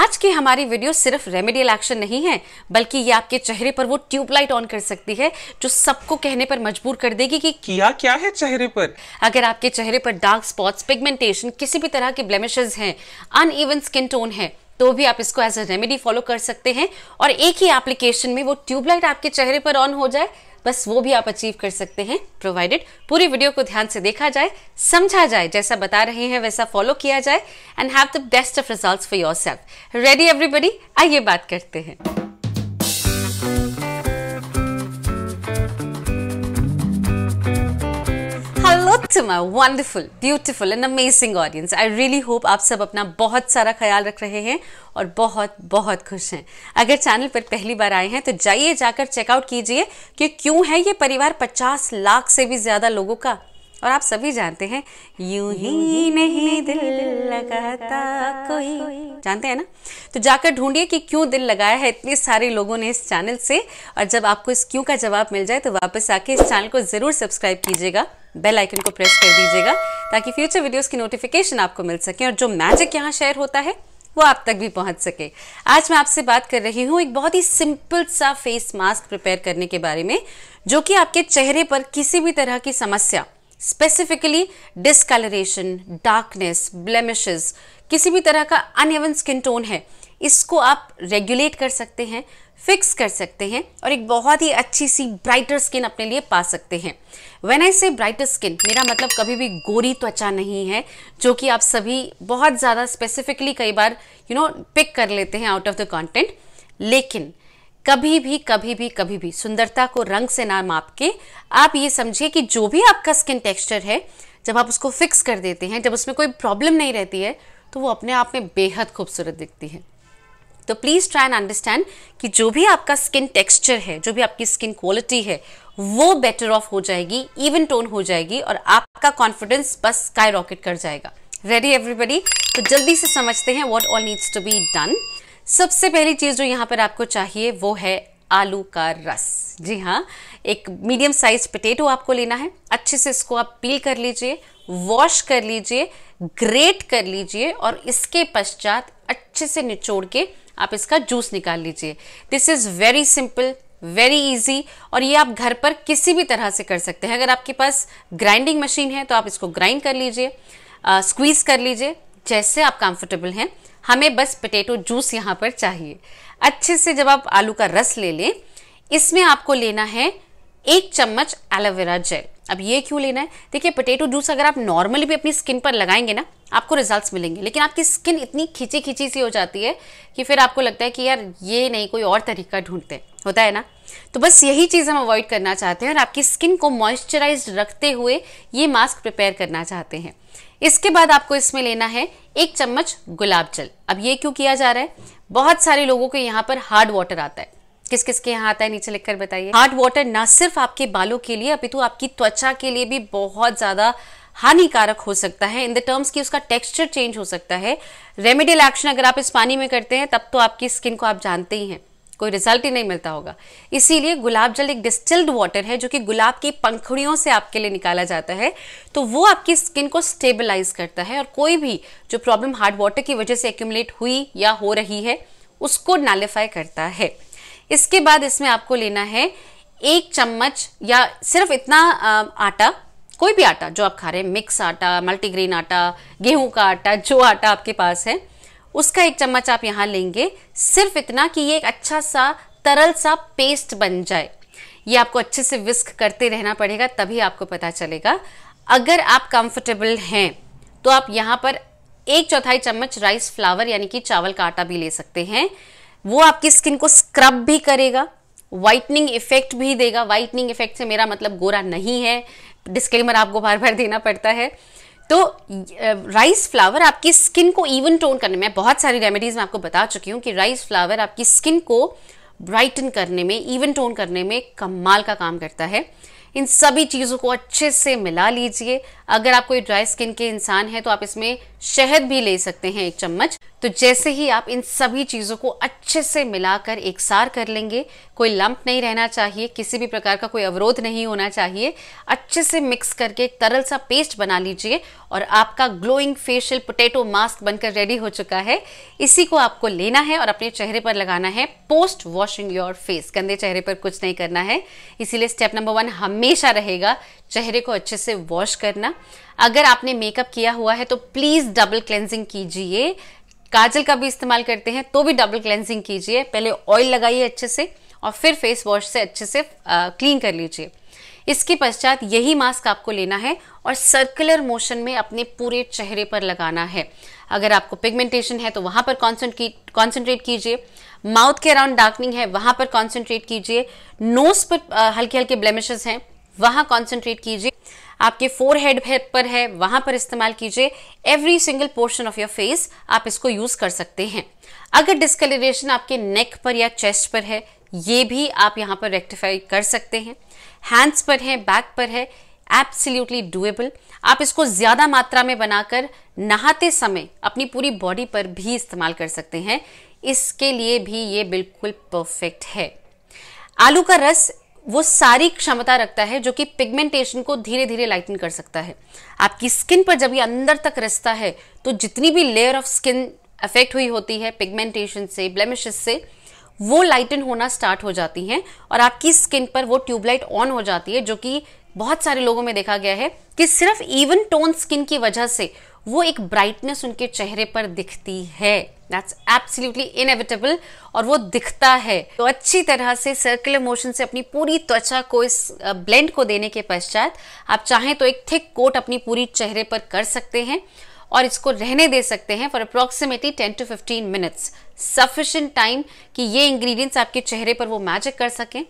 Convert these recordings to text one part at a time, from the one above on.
आज की हमारी वीडियो सिर्फ रेमेडियल एक्शन नहीं है बल्कि ये आपके चेहरे पर वो ट्यूबलाइट ऑन कर सकती है जो सबको कहने पर मजबूर कर देगी कि किया क्या है चेहरे पर अगर आपके चेहरे पर डार्क स्पॉट्स पिगमेंटेशन किसी भी तरह के ब्लेमिशेज हैं अनइवन स्किन टोन है तो भी आप इसको एज अ रेमेडी फॉलो कर सकते हैं और एक ही एप्लीकेशन में वो ट्यूबलाइट आपके चेहरे पर ऑन हो जाए बस वो भी आप अचीव कर सकते हैं प्रोवाइडेड पूरी वीडियो को ध्यान से देखा जाए समझा जाए जैसा बता रहे हैं वैसा फॉलो किया जाए and have the best of result for yourself ready everybody आइए बात करते हैं to my wonderful beautiful and amazing audience I really hope आप सब अपना बहुत सारा ख्याल रख रहे हैं और बहुत बहुत खुश हैं अगर चैनल पर पहली बार आए हैं तो जाइए जाकर चेकआउट कीजिए कि क्यों है ये परिवार 50 लाख से भी ज़्यादा लोगों का और आप सभी जानते हैं यूं ही नहीं दिल लगाता कोई जानते हैं ना तो जाकर ढूंढिए कि क्यों दिल लगाया है इतने सारे लोगों ने इस चैनल से और जब आपको इस क्यों का जवाब मिल जाए तो वापस आके इस चैनल को ज़रूर सब्सक्राइब कीजिएगा बेल आइकन को प्रेस कर दीजिएगा ताकि फ्यूचर वीडियोस की नोटिफिकेशन आपको मिल सके और जो मैजिक यहाँ शेयर होता है वो आप तक भी पहुंच सके आज मैं आपसे बात कर रही हूँ एक बहुत ही सिंपल सा फेस मास्क प्रिपेयर करने के बारे में जो कि आपके चेहरे पर किसी भी तरह की समस्या स्पेसिफिकली डिसकलरेशन डार्कनेस ब्लेमिशेस किसी भी तरह का अनएवन स्किन टोन है इसको आप रेगुलेट कर सकते हैं फिक्स कर सकते हैं और एक बहुत ही अच्छी सी ब्राइटर स्किन अपने लिए पा सकते हैं वेन आई से ब्राइटर स्किन मेरा मतलब कभी भी गोरी त्वचा नहीं है जो कि आप सभी बहुत ज़्यादा स्पेसिफिकली कई बार यू नो पिक कर लेते हैं आउट ऑफ द कॉन्टेंट लेकिन कभी भी कभी भी कभी भी सुंदरता को रंग से ना माप के आप ये समझिए कि जो भी आपका स्किन टेक्सचर है जब आप उसको फिक्स कर देते हैं जब उसमें कोई प्रॉब्लम नहीं रहती है तो वो अपने आप में बेहद खूबसूरत दिखती है तो प्लीज़ ट्राई एंड अंडरस्टैंड कि जो भी आपका स्किन टेक्सचर है जो भी आपकी स्किन क्वालिटी है वो बेटर ऑफ हो जाएगी इवन टोन हो जाएगी और आपका कॉन्फिडेंस बस स्काई रॉकेट कर जाएगा रेडी एवरीबडी तो जल्दी से समझते हैं what all needs to be done सबसे पहली चीज़ जो यहाँ पर आपको चाहिए वो है आलू का रस जी हाँ एक मीडियम साइज पोटेटो आपको लेना है अच्छे से इसको आप पील कर लीजिए वॉश कर लीजिए ग्रेट कर लीजिए और इसके पश्चात अच्छे से निचोड़ के आप इसका जूस निकाल लीजिए this is very simple very easy और ये आप घर पर किसी भी तरह से कर सकते हैं अगर आपके पास ग्राइंडिंग मशीन है तो आप इसको ग्राइंड कर लीजिए स्क्वीज़ कर लीजिए जैसे आप कंफर्टेबल हैं हमें बस पटेटो जूस यहाँ पर चाहिए अच्छे से जब आप आलू का रस ले लें इसमें आपको लेना है एक चम्मच एलोवेरा जेल अब ये क्यों लेना है देखिए पटेटो जूस अगर आप नॉर्मली भी अपनी स्किन पर लगाएंगे ना आपको रिजल्ट्स मिलेंगे लेकिन आपकी स्किन इतनी खिंची खिंची सी हो जाती है कि फिर आपको लगता है कि यार ये नहीं कोई और तरीका ढूंढते होता है ना तो बस यही चीज़ हम अवॉइड करना चाहते हैं और आपकी स्किन को मॉइस्चराइज रखते हुए ये मास्क प्रिपेयर करना चाहते हैं इसके बाद आपको इसमें लेना है एक चम्मच गुलाब जल अब ये क्यों किया जा रहा है बहुत सारे लोगों के यहाँ पर हार्ड वाटर आता है किस किस के यहाँ आता है नीचे लिखकर बताइए हार्ड वाटर ना सिर्फ आपके बालों के लिए अपितु आपकी त्वचा के लिए भी बहुत ज़्यादा हानिकारक हो सकता है इन द टर्म्स की उसका टेक्सचर चेंज हो सकता है रेमेडियल एक्शन अगर आप इस पानी में करते हैं तब तो आपकी स्किन को आप जानते ही हैं कोई रिजल्ट ही नहीं मिलता होगा इसीलिए गुलाब जल एक डिस्टिल्ड वाटर है जो कि गुलाब की पंखुड़ियों से आपके लिए निकाला जाता है तो वो आपकी स्किन को स्टेबलाइज करता है और कोई भी जो प्रॉब्लम हार्ड वाटर की वजह से एक्यूमुलेट हुई या हो रही है उसको नालिफाई करता है इसके बाद इसमें आपको लेना है एक चम्मच या सिर्फ इतना आटा कोई भी आटा जो आप खा रहे हैं मिक्स आटा मल्टीग्रेन आटा गेहूं का आटा जो आटा आपके पास है उसका एक चम्मच आप यहाँ लेंगे सिर्फ इतना कि ये एक अच्छा सा तरल सा पेस्ट बन जाए ये आपको अच्छे से विस्क करते रहना पड़ेगा तभी आपको पता चलेगा अगर आप कंफर्टेबल हैं तो आप यहाँ पर एक चौथाई चम्मच राइस फ्लावर यानी कि चावल का आटा भी ले सकते हैं वो आपकी स्किन को स्क्रब भी करेगा वाइटनिंग इफेक्ट भी देगा वाइटनिंग इफेक्ट से मेरा मतलब गोरा नहीं है डिस्क्लेमर आपको बार बार देना पड़ता है तो राइस फ्लावर आपकी स्किन को इवन टोन करने में बहुत सारी रेमेडीज़ मैं आपको बता चुकी हूँ कि राइस फ्लावर आपकी स्किन को ब्राइटन करने में इवन टोन करने में कमाल का काम करता है इन सभी चीज़ों को अच्छे से मिला लीजिए अगर आप कोई ड्राई स्किन के इंसान हैं तो आप इसमें शहद भी ले सकते हैं एक चम्मच तो जैसे ही आप इन सभी चीज़ों को अच्छे अच्छे से मिलाकर एक सार कर लेंगे कोई लंप नहीं रहना चाहिए किसी भी प्रकार का कोई अवरोध नहीं होना चाहिए अच्छे से मिक्स करके एक तरल सा पेस्ट बना लीजिए और आपका ग्लोइंग फेशियल पोटैटो मास्क बनकर रेडी हो चुका है इसी को आपको लेना है और अपने चेहरे पर लगाना है पोस्ट वॉशिंग योर फेस गंदे चेहरे पर कुछ नहीं करना है इसीलिए स्टेप नंबर वन हमेशा रहेगा चेहरे को अच्छे से वॉश करना अगर आपने मेकअप किया हुआ है तो प्लीज़ डबल क्लेंजिंग कीजिए काजल का भी इस्तेमाल करते हैं तो भी डबल क्लेंजिंग कीजिए पहले ऑयल लगाइए अच्छे से और फिर फेस वॉश से अच्छे से क्लीन कर लीजिए इसके पश्चात यही मास्क आपको लेना है और सर्कुलर मोशन में अपने पूरे चेहरे पर लगाना है अगर आपको पिगमेंटेशन है तो वहाँ पर कॉन्सेंट्रेट कीजिए माउथ के अराउंड डार्कनिंग है वहाँ पर कॉन्सेंट्रेट कीजिए नोज पर हल्के हल्के ब्लेमिशेस हैं वहाँ कॉन्सेंट्रेट कीजिए आपके फोर हेड पर है वहां पर इस्तेमाल कीजिए every single portion of your face आप इसको यूज कर सकते हैं अगर डिस्कलरेशन आपके नेक पर या चेस्ट पर है ये भी आप यहाँ पर रेक्टिफाई कर सकते हैं हैंड्स पर है बैक पर है एब्सल्यूटली डुएबल आप इसको ज़्यादा मात्रा में बनाकर नहाते समय अपनी पूरी बॉडी पर भी इस्तेमाल कर सकते हैं इसके लिए भी ये बिल्कुल परफेक्ट है आलू का रस वो सारी क्षमता रखता है जो कि पिगमेंटेशन को धीरे धीरे लाइटन कर सकता है आपकी स्किन पर जब ये अंदर तक रसता है तो जितनी भी लेयर ऑफ स्किन अफेक्ट हुई होती है पिगमेंटेशन से ब्लेमिशेस से वो लाइटन होना स्टार्ट हो जाती हैं और आपकी स्किन पर वो ट्यूबलाइट ऑन हो जाती है जो कि बहुत सारे लोगों में देखा गया है कि सिर्फ इवन टोन स्किन की वजह से वो एक ब्राइटनेस उनके चेहरे पर दिखती है दैट्स एब्सोल्युटली इनएविटेबल और वो दिखता है तो अच्छी तरह से सर्कुलर मोशन से अपनी पूरी त्वचा को इस ब्लेंड को देने के पश्चात आप चाहें तो एक थिक कोट अपनी पूरी चेहरे पर कर सकते हैं और इसको रहने दे सकते हैं for approximately ten to fifteen minutes sufficient time कि ये इंग्रेडिएंट्स आपके चेहरे पर वो मैजिक कर सकें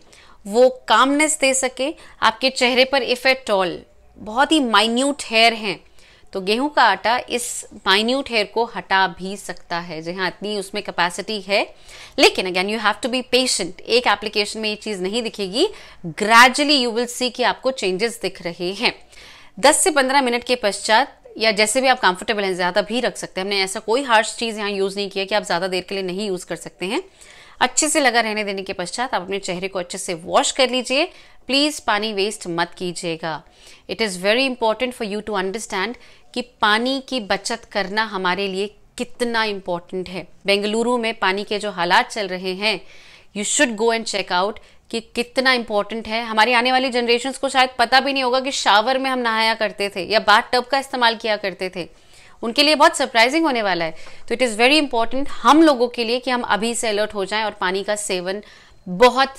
वो कामनेस दे सके आपके चेहरे पर इफ एट ऑल बहुत ही माइन्यूट हेयर हैं तो गेहूं का आटा इस माइन्यूट हेयर को हटा भी सकता है जी हाँ इतनी उसमें कैपेसिटी है लेकिन again you have to be patient एक एप्लीकेशन में ये चीज़ नहीं दिखेगी ग्रेजुअली यू विल सी कि आपको चेंजेस दिख रहे हैं 10 से 15 मिनट के पश्चात या जैसे भी आप कंफर्टेबल हैं ज़्यादा भी रख सकते हैं हमने ऐसा कोई हार्श चीज़ यहाँ यूज़ नहीं किया कि आप ज़्यादा देर के लिए नहीं यूज़ कर सकते हैं अच्छे से लगा रहने देने के पश्चात आप अपने चेहरे को अच्छे से वॉश कर लीजिए प्लीज़ पानी वेस्ट मत कीजिएगा it is very important for you to understand कि पानी की बचत करना हमारे लिए कितना इम्पॉर्टेंट है बेंगलुरु में पानी के जो हालात चल रहे हैं you should go and check out कि कितना इंपॉर्टेंट है हमारी आने वाली जनरेशन को शायद पता भी नहीं होगा कि शावर में हम नहाया करते थे या बाथ टब का इस्तेमाल किया करते थे उनके लिए बहुत सरप्राइजिंग होने वाला है तो इट इज़ वेरी इंपॉर्टेंट हम लोगों के लिए कि हम अभी से अलर्ट हो जाएं और पानी का सेवन बहुत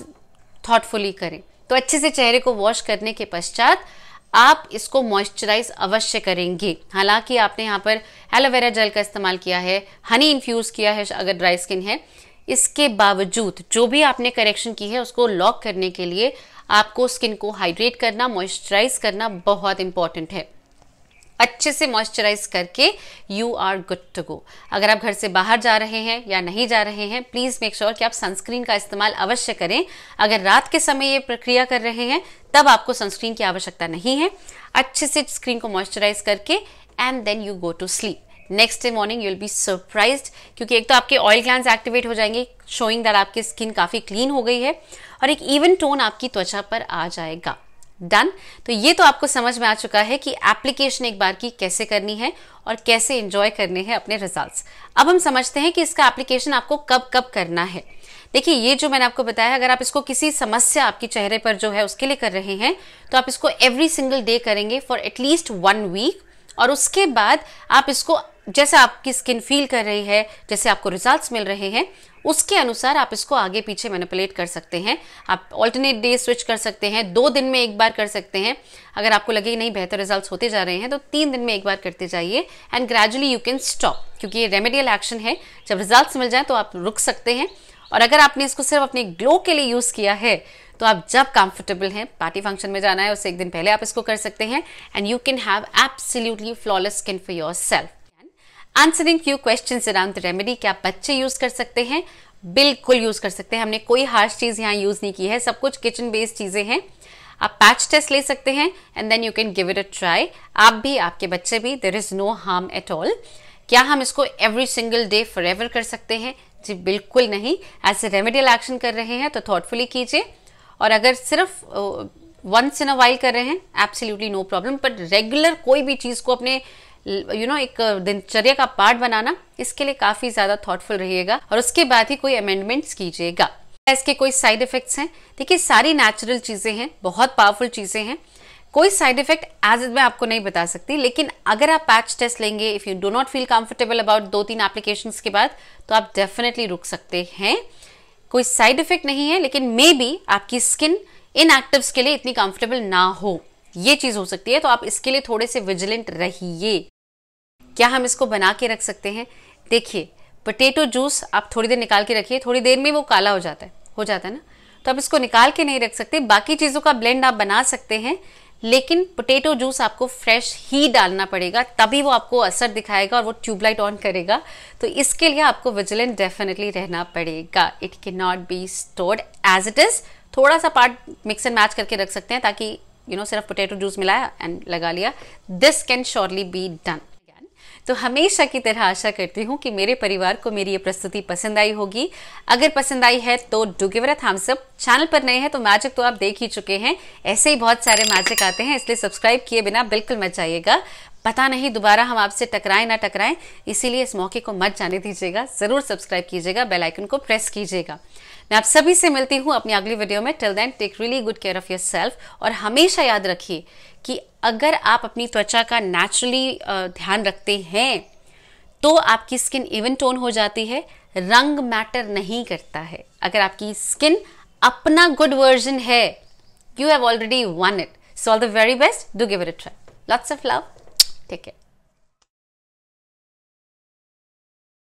थॉटफुली करें तो अच्छे से चेहरे को वॉश करने के पश्चात आप इसको मॉइस्चराइज अवश्य करेंगे हालांकि आपने यहाँ पर एलोवेरा जेल का इस्तेमाल किया है हनी इन्फ्यूज़ किया है अगर ड्राई स्किन है इसके बावजूद जो भी आपने करेक्शन की है उसको लॉक करने के लिए आपको स्किन को हाइड्रेट करना मॉइस्चराइज करना बहुत इंपॉर्टेंट है अच्छे से मॉइस्चराइज करके you are good to go अगर आप घर से बाहर जा रहे हैं या नहीं जा रहे हैं प्लीज मेक श्योर कि आप सनस्क्रीन का इस्तेमाल अवश्य करें अगर रात के समय ये प्रक्रिया कर रहे हैं तब आपको सनस्क्रीन की आवश्यकता नहीं है अच्छे से स्क्रीन को मॉइस्चराइज करके and then you go to sleep next day morning you will be surprise क्योंकि एक तो आपके ऑयल ग्लैंड एक्टिवेट हो जाएंगे शोइंग दैट आपकी स्किन काफ़ी क्लीन हो गई है और एक इवन टोन आपकी त्वचा पर आ जाएगा डन तो ये तो आपको समझ में आ चुका है कि एप्लीकेशन एक बार की कैसे करनी है और कैसे इंजॉय करने हैं अपने रिजल्ट्स अब हम समझते हैं कि इसका एप्लीकेशन आपको कब कब करना है देखिए ये जो मैंने आपको बताया अगर आप इसको किसी समस्या आपके चेहरे पर जो है उसके लिए कर रहे हैं तो आप इसको एवरी सिंगल डे करेंगे फॉर एटलीस्ट वन वीक और उसके बाद आप इसको जैसे आपकी स्किन फील कर रही है जैसे आपको रिजल्ट्स मिल रहे हैं उसके अनुसार आप इसको आगे पीछे मैनिपुलेट कर सकते हैं आप ऑल्टरनेट डे स्विच कर सकते हैं दो दिन में एक बार कर सकते हैं अगर आपको लगे नहीं बेहतर रिजल्ट्स होते जा रहे हैं तो तीन दिन में एक बार करते जाइए and gradually you can stop क्योंकि ये रेमेडियल एक्शन है जब रिजल्ट मिल जाए तो आप रुक सकते हैं और अगर आपने इसको सिर्फ अपने ग्लो के लिए यूज़ किया है तो आप जब कंफर्टेबल हैं पार्टी फंक्शन में जाना है उससे एक दिन पहले आप इसको कर सकते हैं and you can have absolutely flawless skin for yourself answering few question around the remedy क्या बच्चे यूज कर सकते हैं बिल्कुल यूज कर सकते हैं हमने कोई हार्श चीज यहाँ यूज नहीं की है सब कुछ किचन बेस्ड चीजें हैं आप पैच टेस्ट ले सकते हैं and then you can give it a try आप भी आपके बच्चे भी there is no harm at all क्या हम इसको एवरी सिंगल डे फॉर कर सकते हैं जी बिल्कुल नहीं एज ए रेमेडियल एक्शन कर रहे हैं तो थॉटफुली कीजिए और अगर सिर्फ वंस इन अ वाइल कर रहे हैं absolutely no problem but regular कोई भी चीज़ को अपने यू you नो know, एक दिनचर्या का पार्ट बनाना इसके लिए काफ़ी ज़्यादा थॉटफुल रहिएगा और उसके बाद ही कोई अमेंडमेंट्स कीजिएगा इसके कोई साइड इफेक्ट्स हैं देखिए सारी नेचुरल चीज़ें हैं बहुत पावरफुल चीज़ें हैं कोई साइड इफेक्ट एज मैं आपको नहीं बता सकती लेकिन अगर आप पैच टेस्ट लेंगे if you do not feel comfortable about दो तीन एप्लीकेशंस के बाद तो आप डेफिनेटली रुक सकते हैं कोई साइड इफेक्ट नहीं है लेकिन मे बी आपकी स्किन इन एक्टिव्स के लिए इतनी कंफर्टेबल ना हो ये चीज हो सकती है तो आप इसके लिए थोड़े से विजिलेंट रहिए क्या हम इसको बना के रख सकते हैं देखिए पोटेटो जूस आप थोड़ी देर निकाल के रखिए थोड़ी देर में वो काला हो जाता है हो जाता है ना तो आप इसको निकाल के नहीं रख सकते बाकी चीज़ों का ब्लेंड आप बना सकते हैं लेकिन पोटैटो जूस आपको फ्रेश ही डालना पड़ेगा तभी वो आपको असर दिखाएगा और वो ट्यूबलाइट ऑन करेगा तो इसके लिए आपको विजिलेंट डेफिनेटली रहना पड़ेगा it can not be stored as it is थोड़ा सा पार्ट मिक्स एंड मैच करके रख सकते हैं ताकि यू you नो know, सिर्फ पोटैटो जूस मिलाया एंड लगा लिया this can surely be done तो हमेशा की तरह आशा करती हूँ कि मेरे परिवार को मेरी ये प्रस्तुति पसंद आई होगी अगर पसंद आई है तो डू हम सब चैनल पर नए हैं तो मैजिक तो आप देख ही चुके हैं ऐसे ही बहुत सारे मैजिक आते हैं इसलिए सब्सक्राइब किए बिना बिल्कुल मत जाइएगा पता नहीं दोबारा हम आपसे टकराएं ना टकराएं इसीलिए इस मौके को मत जाने दीजिएगा ज़रूर सब्सक्राइब कीजिएगा बेल आइकन को प्रेस कीजिएगा मैं आप सभी से मिलती हूँ अपनी अगली वीडियो में till then take really good care of yourself और हमेशा याद रखिए कि अगर आप अपनी त्वचा का नेचुरली ध्यान रखते हैं तो आपकी स्किन इवन टोन हो जाती है रंग मैटर नहीं करता है अगर आपकी स्किन अपना गुड वर्जन है you have already won it so all the very best do give it a try lots of love take care